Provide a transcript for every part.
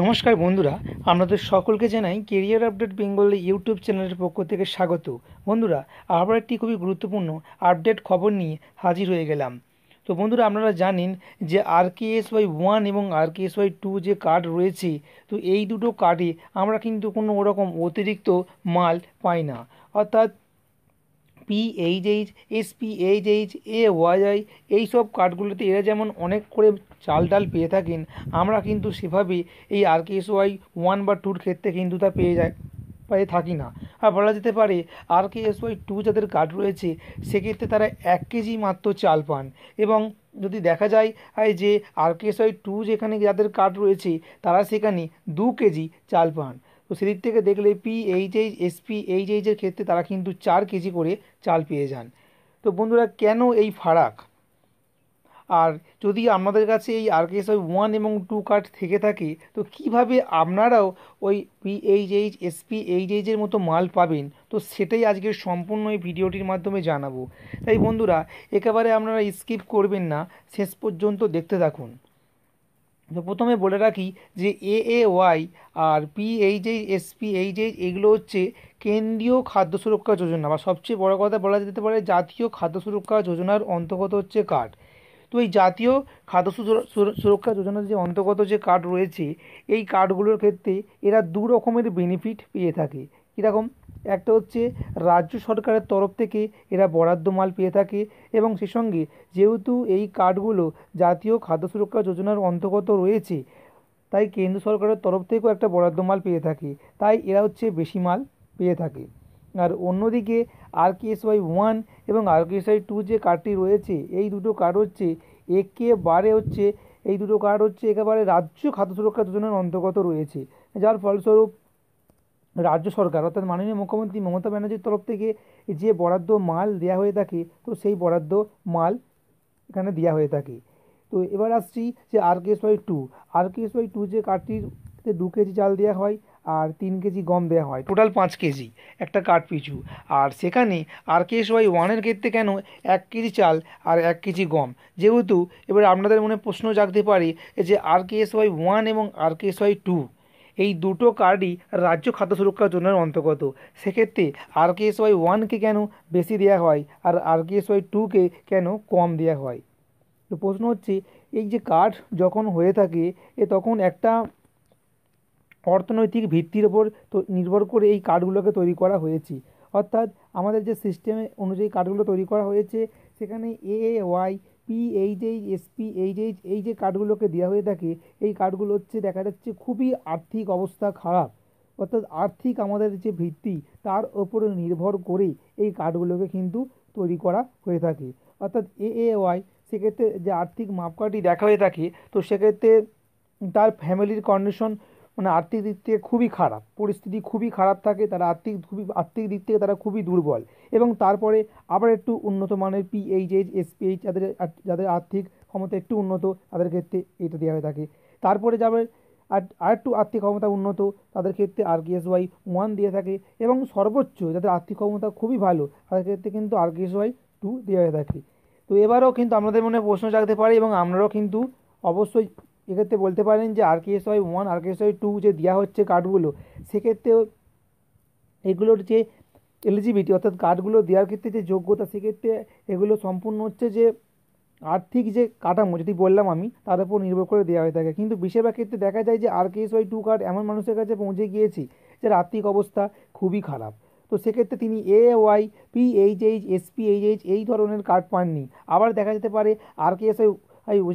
নমস্কার বন্ধুরা আপনাদের সকলকে জানাই কেরিয়ার আপডেট বেঙ্গল ইউটিউব চ্যানেলের পক্ষ থেকে স্বাগত বন্ধুরা আবার একটি খুবই গুরুত্বপূর্ণ আপডেট খবর নিয়ে হাজির হয়ে গেলাম তো বন্ধুরা আপনারা জানেন যে R K S Y one এবং R K S Y two যে কার্ড রয়েছে তো এই দুটো কার্ডে আমরা কিন্তু কোনো ওরকম অতিরিক্ত মাল পাই না অর্থাৎ P H H S P H H A Y এই সব কার্ডগুলোতে এরা যেমন অনেক করে চাল ডাল পেয়ে থাকেন আমরা কিন্তু সেভাবে এই R K S Y one বা টুর ক্ষেত্রে কিন্তু তা পেয়ে যায় পেয়ে থাকি না আর বলা যেতে পারে R K S Y two যাদের কার্ড রয়েছে সেক্ষেত্রে তারা এক কেজি মাত্র চাল পান এবং যদি দেখা যায় যে R K S Y two যেখানে যাদের কার্ড রয়েছে তারা সেখানে দু কেজি চাল পান তো সেদিক থেকে দেখলে পিএইচএইচ এসপি এইচের ক্ষেত্রে তারা কিন্তু চার কেজি করে চাল পেয়ে যান তো বন্ধুরা কেন এই ফারাক আর যদি আপনাদের কাছে এই আরকেএসআই ওয়ান এবং টু কার্ড থেকে থাকে তো কিভাবে আপনারাও ওই পিএইচএইচ এসপি এইচের মতো মাল পাবেন তো সেটাই আজকের সম্পূর্ণ এই ভিডিওটির মাধ্যমে জানাবো তাই বন্ধুরা একেবারে আপনারা স্কিপ করবেন না শেষ পর্যন্ত দেখতে থাকুন তো প্রথমে বলে রাখি যে এ এ ওয়াই আর পিএইচএইচ এসপিএইচএইচ এগুলো হচ্ছে কেন্দ্রীয় খাদ্য সুরক্ষা যোজনা বা সবচেয়ে বড় কথা বলা যেতে পারে জাতীয় খাদ্য সুরক্ষা যোজনার অন্তর্গত হচ্ছে কার্ড তো এই জাতীয় খাদ্য সুরক্ষা যোজনার যে অন্তর্গত যে কার্ড রয়েছে এই কার্ডগুলোর ক্ষেত্রে এরা দু রকমের বেনিফিট পেয়ে থাকে কীরকম একটা হচ্ছে রাজ্য সরকারের তরফ থেকে এরা বরাদ্দ মাল পেয়ে থাকে এবং সে সঙ্গে যেহেতু এই কার্ডগুলো জাতীয় খাদ্য সুরক্ষা যোজনার অন্তর্গত রয়েছে তাই কেন্দ্র সরকারের তরফ থেকেও একটা বরাদ্দ মাল পেয়ে থাকে তাই এরা হচ্ছে বেশি মাল পেয়ে থাকে আর অন্যদিকে R K S Y one এবং R K S Y two যে কার্ডটি রয়েছে এই দুটো কার্ড হচ্ছে বারে হচ্ছে এই দুটো কার্ড হচ্ছে একেবারে রাজ্য খাদ্য সুরক্ষা যোজনার অন্তর্গত রয়েছে যার ফলস্বরূপ রাজ্য সরকার অর্থাৎ মাননীয় মুখ্যমন্ত্রী মমতা ব্যানার্জির তরফ থেকে যে বরাদ্দ মাল দেওয়া হয়ে থাকে তো সেই বরাদ্দ মাল এখানে দেওয়া হয়ে থাকে তো এবার আসছি যে R K S Y two R K S Y two যে কাঠটির দু কেজি চাল দেওয়া হয় আর তিন কেজি গম দেওয়া হয় টোটাল পাঁচ কেজি একটা কাঠ পিছু আর সেখানে আর কে এস ওয়াই ওয়ানের ক্ষেত্রে কেন এক কেজি চাল আর এক কেজি গম যেহেতু এবার আপনাদের মনে প্রশ্ন জাগতে পারে যে R K S Y one এবং R K S Y two এই দুটো কার্ডই রাজ্য খাদ্য সুরক্ষা যোজনার অন্তর্গত সেক্ষেত্রে আর কে এস ওয়াই ওয়ানকে কেন বেশি দেওয়া হয় আর আর কে এস ওয়াই টুকে কেন কম দেওয়া হয় তো প্রশ্ন হচ্ছে এই যে কার্ড যখন হয়ে থাকে এ তখন একটা অর্থনৈতিক ভিত্তির ওপর নির্ভর করে এই কার্ডগুলোকে তৈরি করা হয়েছে অর্থাৎ আমাদের যে সিস্টেমে অনুযায়ী কার্ডগুলো তৈরি করা হয়েছে সেখানে A Y P H H P H H এই যে কার্ডগুলোকে দেওয়া হয়ে থাকে এই কার্ডগুলো হচ্ছে দেখা যাচ্ছে খুবই আর্থিক অবস্থা খারাপ অর্থাৎ আর্থিক আমাদের যে ভিত্তি তার ওপরে নির্ভর করে এই কার্ডগুলোকে কিন্তু তৈরি করা হয়ে থাকে অর্থাৎ এ এ ওয়াই সেক্ষেত্রে যে আর্থিক মাপকাঠি দেখা হয়ে থাকে তো সেক্ষেত্রে তার ফ্যামিলির কন্ডিশন মানে আর্থিক দিক থেকে খুবই খারাপ পরিস্থিতি খুবই খারাপ থাকে তারা আর্থিক খুবই আর্থিক দিক থেকে তারা খুবই দুর্বল এবং তারপরে আবার একটু উন্নত মানের পিএইচএইচ এসপিএইচ যাদের যাদের আর্থিক ক্ষমতা একটু উন্নত তাদের ক্ষেত্রে এটা দেওয়া হয়ে থাকে তারপরে যাবে আর আরেকটু আর্থিক ক্ষমতা উন্নত তাদের ক্ষেত্রে ওয়াই ওয়ান দিয়ে থাকে এবং সর্বোচ্চ যাদের আর্থিক ক্ষমতা খুবই ভালো তাদের ক্ষেত্রে কিন্তু আরকেএসওয়াই টু দেওয়া হয়ে থাকে তো এবারও কিন্তু আমাদের মনে প্রশ্ন জাগতে পারে এবং আমরাও কিন্তু অবশ্যই এক্ষেত্রে বলতে পারেন যে R K Y one R K Y two যে দেওয়া হচ্ছে কার্ডগুলো সেক্ষেত্রে এগুলোর যে এলিজিবিলিটি অর্থাৎ কার্ডগুলো দেওয়ার ক্ষেত্রে যে যোগ্যতা সেক্ষেত্রে এগুলো সম্পূর্ণ হচ্ছে যে আর্থিক যে কাঠামো যেটি বললাম আমি তার উপর নির্ভর করে দেওয়া হয়ে থাকে কিন্তু বেশিরভাগ ক্ষেত্রে দেখা যায় যে R K Y two card এমন মানুষের কাছে পৌঁছে গিয়েছি যার আর্থিক অবস্থা খুবই খারাপ তো সেক্ষেত্রে তিনি A Y P H H S P H H এই ধরনের কার্ড পাননি আবার দেখা যেতে পারে আর ওয়াই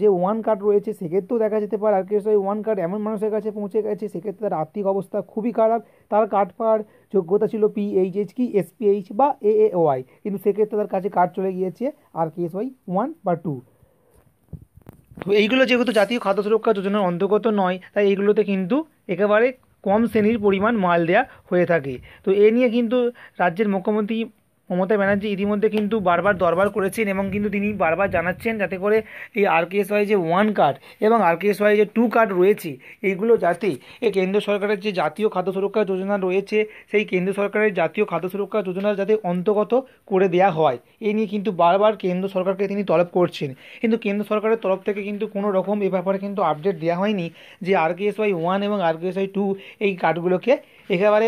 যে ওয়ান কার্ড রয়েছে সেক্ষেত্রেও দেখা যেতে পারে আর কিছু ওয়ান কার্ড এমন মানুষের কাছে পৌঁছে গেছে সেক্ষেত্রে তার আর্থিক অবস্থা খুবই খারাপ তার কার্ড পাওয়ার যোগ্যতা ছিল পিএইচএইচ কি এসপিএইচ বা এ এ ওয়াই কিন্তু সেক্ষেত্রে তার কাছে কার্ড চলে গিয়েছে আর এস ওয়াই ওয়ান বা টু তো এইগুলো যেহেতু জাতীয় খাদ্য সুরক্ষা যোজনার অন্তর্গত নয় তাই এইগুলোতে কিন্তু একেবারে কম শ্রেণীর পরিমাণ মাল দেয়া হয়ে থাকে তো এ নিয়ে কিন্তু রাজ্যের মুখ্যমন্ত্রী মমতা ব্যানার্জি ইতিমধ্যে কিন্তু বারবার দরবার করেছেন এবং কিন্তু তিনি বারবার জানাচ্ছেন যাতে করে এই আরকেএসওয়াই যে ওয়ান কার্ড এবং আরকেএস ওয়াই যে টু কার্ড রয়েছে এইগুলো যাতে এই কেন্দ্র সরকারের যে জাতীয় খাদ্য সুরক্ষা যোজনা রয়েছে সেই কেন্দ্র সরকারের জাতীয় খাদ্য সুরক্ষা যোজনা যাতে অন্তর্গত করে দেয়া হয় এ নিয়ে কিন্তু বারবার কেন্দ্র সরকারকে তিনি তলব করছেন কিন্তু কেন্দ্র সরকারের তরফ থেকে কিন্তু কোনো রকম এ ব্যাপারে কিন্তু আপডেট দেওয়া হয়নি যে আরকেএসওয়াই ওয়ান এবং আরকেএস টু এই কার্ডগুলোকে একেবারে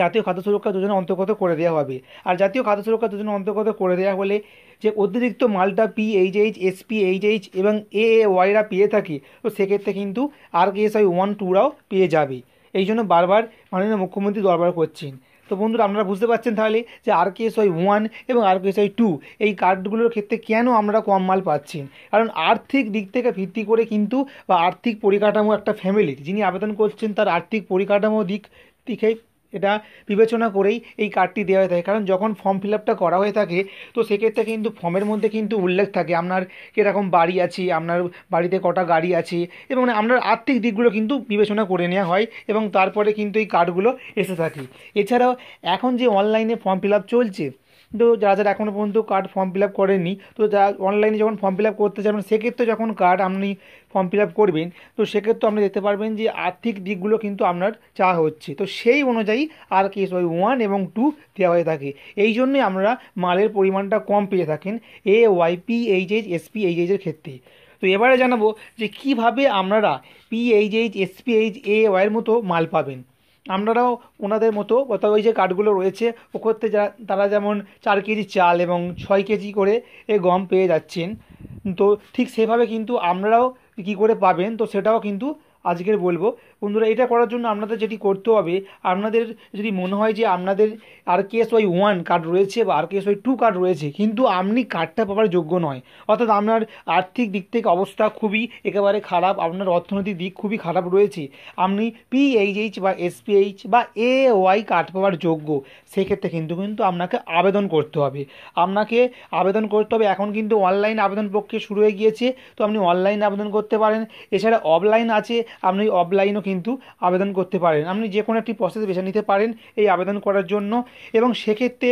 জাতীয় খাদ্য সুরক্ষা যোজনা অন্তর্গত করে দেওয়া হবে আর জাতীয় খাদ্য সুরক্ষা যোজনা অন্তর্গত করে দেওয়া হলে যে অতিরিক্ত মালটা P H H SP H এবং এ ওয়াইরা পেয়ে থাকে তো সেক্ষেত্রে কিন্তু R K S I one টুরাও পেয়ে যাবে এই জন্য বারবার মাননীয় মুখ্যমন্ত্রী দরবার করছেন তো বন্ধুরা আপনারা বুঝতে পারছেন তাহলে যে R K S Y one এবং R K S Y two এই কার্ডগুলোর ক্ষেত্রে কেন আমরা কম মাল পাচ্ছেন কারণ আর্থিক দিক থেকে ভিত্তি করে কিন্তু বা আর্থিক পরিকাঠামো একটা ফ্যামিলির যিনি আবেদন করছেন তার আর্থিক পরিকাঠামো দিক থেকে এটা বিবেচনা করেই এই কার্ডটি দেওয়া হয়ে থাকে কারণ যখন ফর্ম ফিল আপটা করা হয়ে থাকে তো সেক্ষেত্রে কিন্তু ফর্মের মধ্যে কিন্তু উল্লেখ থাকে আপনার কীরকম বাড়ি আছে আপনার বাড়িতে কটা গাড়ি আছে এবং মানে আপনার আর্থিক দিকগুলো কিন্তু বিবেচনা করে নেওয়া হয় এবং তারপরে কিন্তু এই কার্ডগুলো এসে থাকে এছাড়াও এখন যে অনলাইনে ফর্ম ফিল আপ চলছে তো যারা যারা এখনও পর্যন্ত কার্ড ফর্ম ফিল আপ করেনি তো যারা অনলাইনে যখন ফর্ম ফিল আপ করতে চান সেক্ষেত্রে যখন কার্ড আপনি ফর্ম ফিল আপ করবেন তো সেক্ষেত্রে আপনি দেখতে পারবেন যে আর্থিক দিকগুলো কিন্তু আপনার চা হচ্ছে তো সেই অনুযায়ী আর কেস ওই ওয়ান এবং টু দেওয়া হয়ে থাকে এই জন্যই আমরা মালের পরিমাণটা কম পেয়ে থাকেন A Y P H H SP H এইচের ক্ষেত্রে তো এবারে জানাবো যে কিভাবে আপনারা এসপি এইচ এ ওয়াইয়ের মতো মাল পাবেন আপনারাও ওনাদের মতো অর্থাৎ ওই যে কার্ডগুলো রয়েছে ওক্ষেত্রে যা তারা যেমন চার কেজি চাল এবং ছয় কেজি করে এ গম পেয়ে যাচ্ছেন তো ঠিক সেভাবে কিন্তু আপনারাও কী করে পাবেন তো সেটাও কিন্তু আজকের বলবো বন্ধুরা এটা করার জন্য আপনাদের যেটি করতে হবে আপনাদের যদি মনে হয় যে আপনাদের R K S Y one card রয়েছে বা R K S Y two card রয়েছে কিন্তু আপনি কার্ডটা পাওয়ার যোগ্য নয় অর্থাৎ আপনার আর্থিক দিক থেকে অবস্থা খুবই একেবারে খারাপ আপনার অর্থনৈতিক দিক খুবই খারাপ রয়েছে আপনি পিএইচএইচ বা এসপিএইচ বা এ ওয়াই কার্ড পাওয়ার যোগ্য সেক্ষেত্রে কিন্তু কিন্তু আপনাকে আবেদন করতে হবে আপনাকে আবেদন করতে হবে এখন কিন্তু অনলাইন আবেদন প্রক্রিয়া শুরু হয়ে গিয়েছে তো আপনি অনলাইন আবেদন করতে পারেন এছাড়া অফলাইন আছে আপনি অফলাইনও কিন্তু আবেদন করতে পারেন আপনি যে কোনো একটি প্রসেস বেছে নিতে পারেন এই আবেদন করার জন্য এবং সেক্ষেত্রে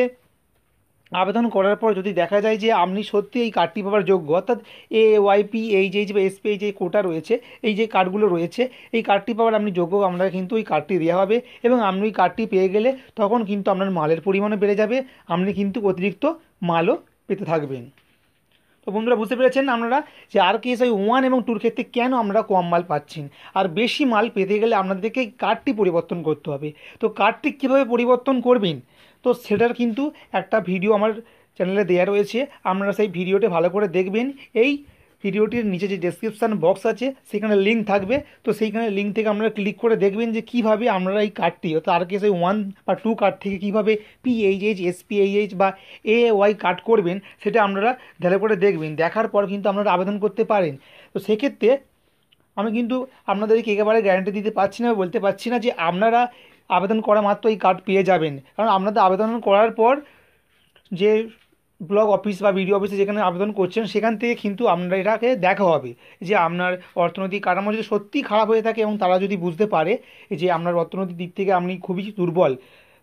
আবেদন করার পর যদি দেখা যায় যে আপনি সত্যি এই কার্ডটি পাওয়ার যোগ্য অর্থাৎ এ ওয়াইপি এইচ এইচ বা এসপি এই যে কোটা রয়েছে এই যে কার্ডগুলো রয়েছে এই কার্ডটি পাওয়ার আপনি যোগ্য আমরা কিন্তু ওই কার্ডটি দেওয়া হবে এবং আপনি ওই কার্ডটি পেয়ে গেলে তখন কিন্তু আপনার মালের পরিমাণও বেড়ে যাবে আপনি কিন্তু অতিরিক্ত মালও পেতে থাকবেন তো বন্ধুরা বুঝতে পেরেছেন আপনারা যে আর কে এসআই ওয়ান এবং টুর ক্ষেত্রে কেন আমরা কম মাল পাচ্ছেন আর বেশি মাল পেতে গেলে আপনাদেরকে কার্ডটি পরিবর্তন করতে হবে তো কার্ডটি কীভাবে পরিবর্তন করবেন তো সেটার কিন্তু একটা ভিডিও আমার চ্যানেলে দেওয়া রয়েছে আপনারা সেই ভিডিওটি ভালো করে দেখবেন এই ভিডিওটির নিচে যে ডেসক্রিপশান বক্স আছে সেখানে লিঙ্ক থাকবে তো সেইখানে লিঙ্ক থেকে আপনারা ক্লিক করে দেখবেন যে কীভাবে আমরা এই কার্ডটি অর্থাৎ আর কেসে ওয়ান বা টু কার্ড থেকে কীভাবে পিএইচএইচ এসপিএইচএইচ বা এ ওয়াই কার্ড করবেন সেটা আপনারা ভালো করে দেখবেন দেখার পর কিন্তু আপনারা আবেদন করতে পারেন তো সেক্ষেত্রে আমি কিন্তু আপনাদেরকে একেবারে গ্যারান্টি দিতে পারছি না বলতে পারছি না যে আপনারা আবেদন করা মাত্র এই কার্ড পেয়ে যাবেন কারণ আপনাদের আবেদন করার পর যে ব্লক অফিস বা বিডিও অফিসে যেখানে আবেদন করছেন সেখান থেকে কিন্তু আপনার এটাকে দেখা হবে যে আপনার অর্থনৈতিক কাঠামো যদি সত্যি খারাপ হয়ে থাকে এবং তারা যদি বুঝতে পারে যে আপনার অর্থনৈতিক দিক থেকে আপনি খুবই দুর্বল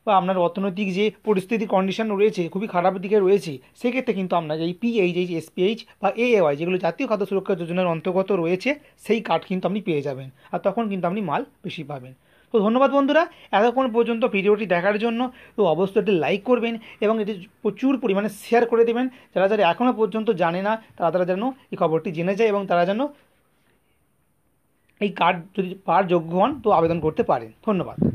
বা আপনার অর্থনৈতিক যে পরিস্থিতি কন্ডিশন রয়েছে খুবই খারাপ দিকে রয়েছে সেক্ষেত্রে কিন্তু আপনাকে এই পিএইচএইচ এসপিএইচ বা এ ওয়াই যেগুলো জাতীয় খাদ্য সুরক্ষা যোজনার অন্তর্গত রয়েছে সেই কার্ড কিন্তু আপনি পেয়ে যাবেন আর তখন কিন্তু আপনি মাল বেশি পাবেন তো ধন্যবাদ বন্ধুরা এতক্ষণ পর্যন্ত ভিডিওটি দেখার জন্য তো অবশ্যই এটি লাইক করবেন এবং এটি প্রচুর পরিমাণে শেয়ার করে দেবেন যারা যারা এখনও পর্যন্ত জানে না তারা তারা যেন এই খবরটি জেনে যায় এবং তারা যেন এই কার্ড যদি পাওয়ার যোগ্য হন তো আবেদন করতে পারেন ধন্যবাদ